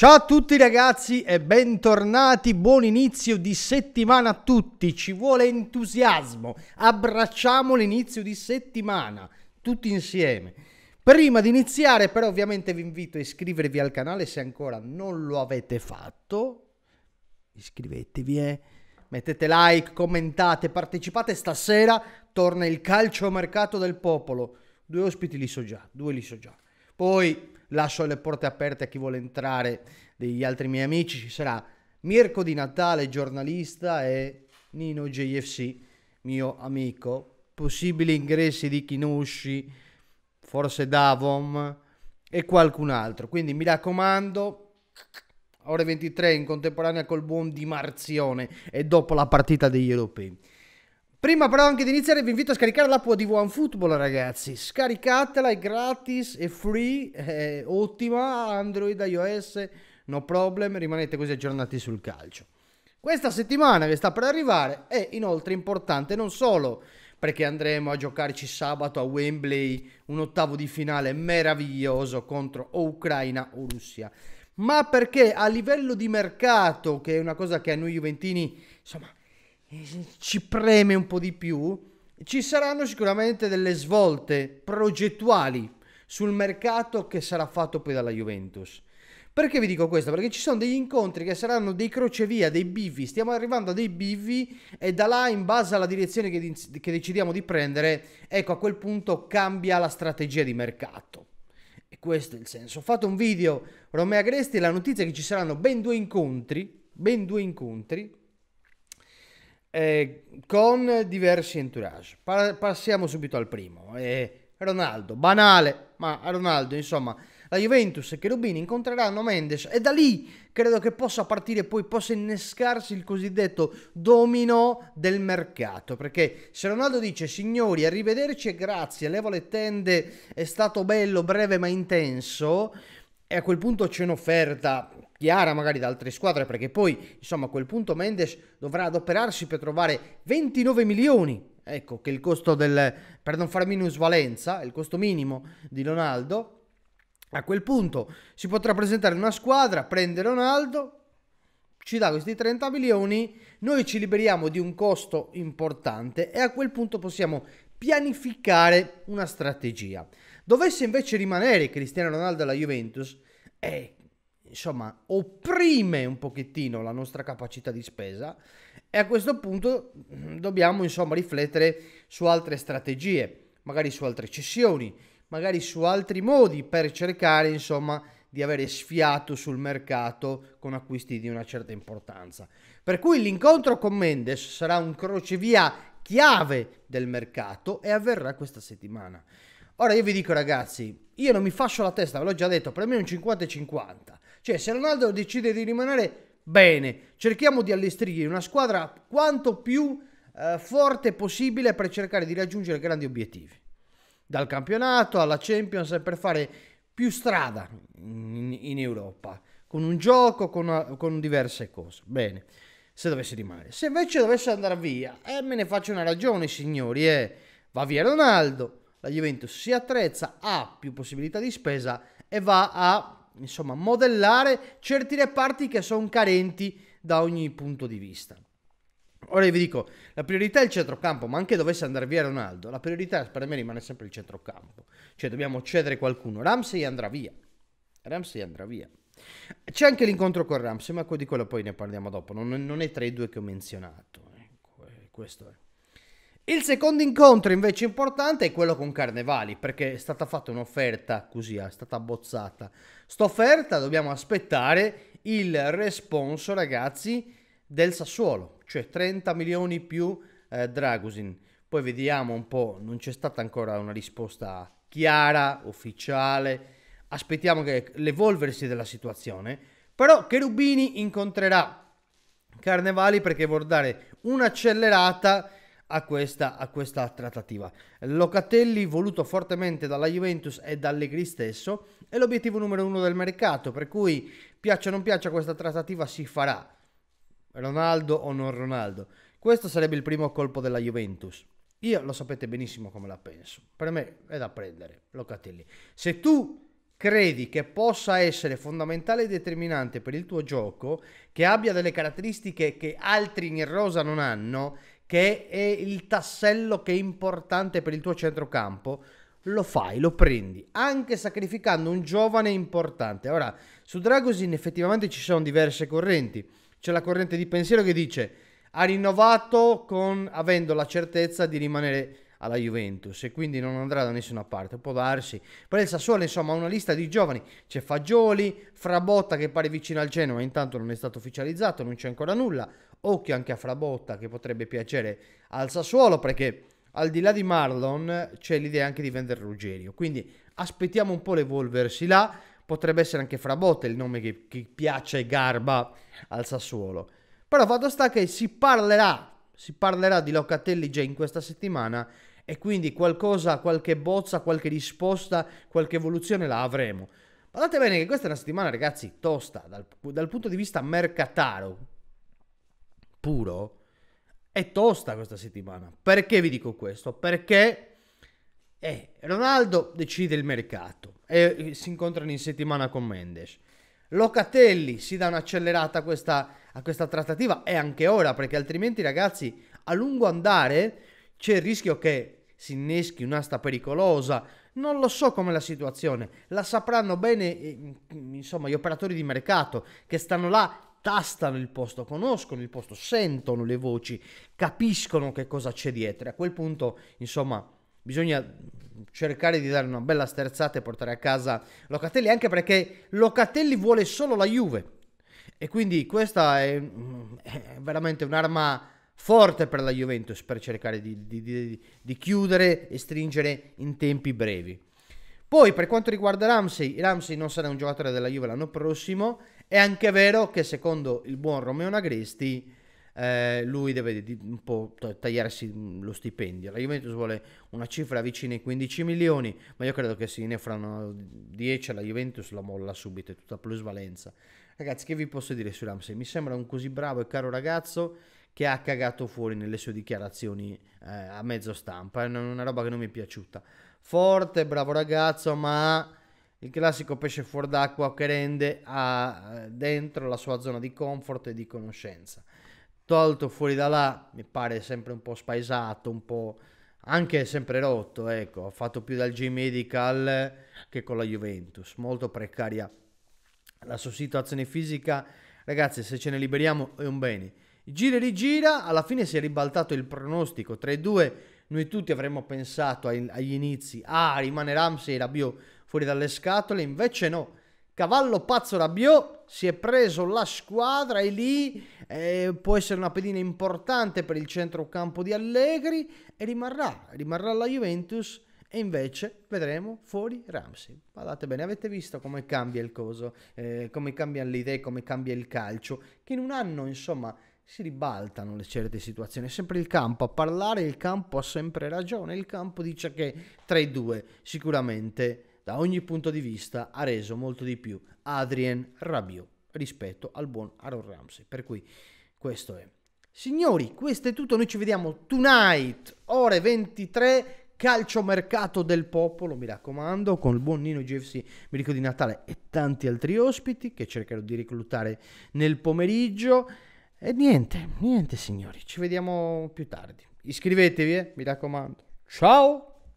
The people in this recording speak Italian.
Ciao a tutti ragazzi e bentornati, buon inizio di settimana a tutti, ci vuole entusiasmo, abbracciamo l'inizio di settimana, tutti insieme. Prima di iniziare però ovviamente vi invito a iscrivervi al canale se ancora non lo avete fatto, iscrivetevi eh? mettete like, commentate, partecipate, stasera torna il calcio mercato del popolo, due ospiti li so già, due li so già. Poi lascio le porte aperte a chi vuole entrare degli altri miei amici, ci sarà Mirko Di Natale, giornalista, e Nino JFC, mio amico. Possibili ingressi di Kinushi, forse Davom e qualcun altro. Quindi mi raccomando, ore 23 in contemporanea col buon di Marzione e dopo la partita degli europei. Prima però anche di iniziare vi invito a scaricare l'app di OneFootball ragazzi, scaricatela, è gratis, è free, è ottima, Android, iOS, no problem, rimanete così aggiornati sul calcio. Questa settimana che sta per arrivare è inoltre importante non solo perché andremo a giocarci sabato a Wembley un ottavo di finale meraviglioso contro o Ucraina o Russia, ma perché a livello di mercato, che è una cosa che a noi Juventini insomma ci preme un po' di più, ci saranno sicuramente delle svolte progettuali sul mercato che sarà fatto poi dalla Juventus. Perché vi dico questo? Perché ci sono degli incontri che saranno dei crocevia, dei bivi, stiamo arrivando a dei bivi e da là in base alla direzione che, che decidiamo di prendere, ecco a quel punto cambia la strategia di mercato. E questo è il senso. Ho fatto un video, Romea Gresti, la notizia è che ci saranno ben due incontri, ben due incontri, eh, con diversi entourage. Par- passiamo subito al primo. Eh, Ronaldo, banale, ma Ronaldo, insomma, la Juventus e Cherubini incontreranno Mendes e da lì credo che possa partire poi, possa innescarsi il cosiddetto domino del mercato, perché se Ronaldo dice signori arrivederci e grazie, levo le tende, è stato bello, breve ma intenso, e a quel punto c'è un'offerta chiara magari da altre squadre perché poi insomma a quel punto Mendes dovrà adoperarsi per trovare 29 milioni ecco che il costo del per non far minusvalenza il costo minimo di Ronaldo a quel punto si potrà presentare una squadra prende Ronaldo ci dà questi 30 milioni noi ci liberiamo di un costo importante e a quel punto possiamo pianificare una strategia Dovesse invece rimanere Cristiano Ronaldo alla Juventus, eh, insomma, opprime un pochettino la nostra capacità di spesa e a questo punto mm, dobbiamo insomma riflettere su altre strategie, magari su altre cessioni, magari su altri modi per cercare insomma di avere sfiato sul mercato con acquisti di una certa importanza. Per cui l'incontro con Mendes sarà un crocevia chiave del mercato e avverrà questa settimana. Ora io vi dico ragazzi, io non mi faccio la testa, ve l'ho già detto, per me è un 50-50. Cioè se Ronaldo decide di rimanere, bene, cerchiamo di allestirgli una squadra quanto più eh, forte possibile per cercare di raggiungere grandi obiettivi. Dal campionato alla Champions per fare più strada in, in Europa, con un gioco, con, con, diverse cose. Bene, se dovesse rimanere. Se invece dovesse andare via, eh, me ne faccio una ragione, signori, eh. va via Ronaldo la Juventus si attrezza, ha più possibilità di spesa e va a insomma, modellare certi reparti che sono carenti da ogni punto di vista. Ora vi dico, la priorità è il centrocampo, ma anche dovesse andare via Ronaldo, la priorità per me rimane sempre il centrocampo. Cioè dobbiamo cedere qualcuno. Ramsey andrà via. Ramsey andrà via. C'è anche l'incontro con Ramsey, ma di quello poi ne parliamo dopo. Non, non è tra i due che ho menzionato. Ecco, eh, questo è. Il secondo incontro invece importante è quello con Carnevali, perché è stata fatta un'offerta così, è stata bozzata. St'offerta dobbiamo aspettare il responso, ragazzi, del Sassuolo, cioè 30 milioni più eh, Dragusin. Poi vediamo un po', non c'è stata ancora una risposta chiara, ufficiale. Aspettiamo che l'evolversi della situazione. Però Cherubini incontrerà Carnevali perché vuol dare un'accelerata a questa, a questa trattativa. Locatelli voluto fortemente dalla Juventus e dall'Egri stesso è l'obiettivo numero uno del mercato, per cui piaccia o non piaccia questa trattativa si farà. Ronaldo o non Ronaldo. Questo sarebbe il primo colpo della Juventus. Io lo sapete benissimo come la penso. Per me è da prendere Locatelli. Se tu credi che possa essere fondamentale e determinante per il tuo gioco, che abbia delle caratteristiche che altri in rosa non hanno, che è il tassello che è importante per il tuo centrocampo, lo fai, lo prendi, anche sacrificando un giovane importante. Ora, su Dragosin effettivamente ci sono diverse correnti. C'è la corrente di pensiero che dice ha rinnovato con, avendo la certezza di rimanere alla Juventus e quindi non andrà da nessuna parte, può darsi. Però il Sassuolo insomma ha una lista di giovani, c'è Fagioli, Frabotta che pare vicino al Genoa, intanto non è stato ufficializzato, non c'è ancora nulla, occhio anche a Frabotta che potrebbe piacere al Sassuolo perché al di là di Marlon c'è l'idea anche di vendere Ruggerio quindi aspettiamo un po' l'evolversi là, potrebbe essere anche Frabotta il nome che, che piace e garba al Sassuolo. Però fatto sta che si parlerà, si parlerà di Locatelli già in questa settimana e quindi qualcosa, qualche bozza, qualche risposta, qualche evoluzione la avremo. Guardate bene che questa è una settimana, ragazzi, tosta dal, dal punto di vista mercataro puro, è tosta questa settimana. Perché vi dico questo? Perché eh, Ronaldo decide il mercato e eh, si incontrano in settimana con Mendes. Locatelli si dà un'accelerata a questa, a questa trattativa e anche ora perché altrimenti ragazzi a lungo andare c'è il rischio che si inneschi un'asta pericolosa. Non lo so com'è la situazione, la sapranno bene eh, insomma, gli operatori di mercato che stanno là tastano il posto, conoscono il posto, sentono le voci, capiscono che cosa c'è dietro. E a quel punto, insomma, bisogna cercare di dare una bella sterzata e portare a casa Locatelli, anche perché Locatelli vuole solo la Juve. E quindi questa è, mm, è veramente un'arma forte per la Juventus per cercare di, di, di, di, chiudere e stringere in tempi brevi. Poi per quanto riguarda Ramsey, Ramsey non sarà un giocatore della Juve l'anno prossimo, è anche vero che secondo il buon Romeo Nagresti eh, lui deve un po' tagliarsi mm, lo stipendio. La Juventus vuole una cifra vicina ai 15 milioni, ma io credo che se ne faranno 10 la Juventus la molla subito, è tutta plusvalenza. Ragazzi, che vi posso dire su Ramsey? Mi sembra un così bravo e caro ragazzo che ha cagato fuori nelle sue dichiarazioni eh, a mezzo stampa. È una roba che non mi è piaciuta. Forte, bravo ragazzo, ma il classico pesce fuor d'acqua che rende a, dentro la sua zona di comfort e di conoscenza. Tolto fuori da là, mi pare sempre un po' spaesato, un po' anche sempre rotto, ecco, ha fatto più dal G-Medical che con la Juventus, molto precaria la sua situazione fisica, ragazzi se ce ne liberiamo è un bene. Gira e rigira, alla fine si è ribaltato il pronostico, tra i due noi tutti avremmo pensato agli inizi, ah rimane Ramsey e Rabiot, fuori dalle scatole, invece no. Cavallo pazzo Rabiot si è preso la squadra e lì eh, può essere una pedina importante per il centrocampo di Allegri e rimarrà, rimarrà la Juventus e invece vedremo fuori Ramsey. Guardate bene, avete visto come cambia il coso, eh, come cambiano le idee, come cambia il calcio, che in un anno insomma si ribaltano le certe situazioni, è sempre il campo a parlare, il campo ha sempre ragione, il campo dice che tra i due sicuramente da ogni punto di vista ha reso molto di più Adrien Rabiot rispetto al buon Aaron Ramsey. Per cui questo è. Signori, questo è tutto, noi ci vediamo tonight, ore 23, calcio mercato del popolo, mi raccomando, con il buon Nino GFC, mi ricordo di Natale e tanti altri ospiti che cercherò di reclutare nel pomeriggio. E niente, niente signori, ci vediamo più tardi. Iscrivetevi, eh, mi raccomando. Ciao!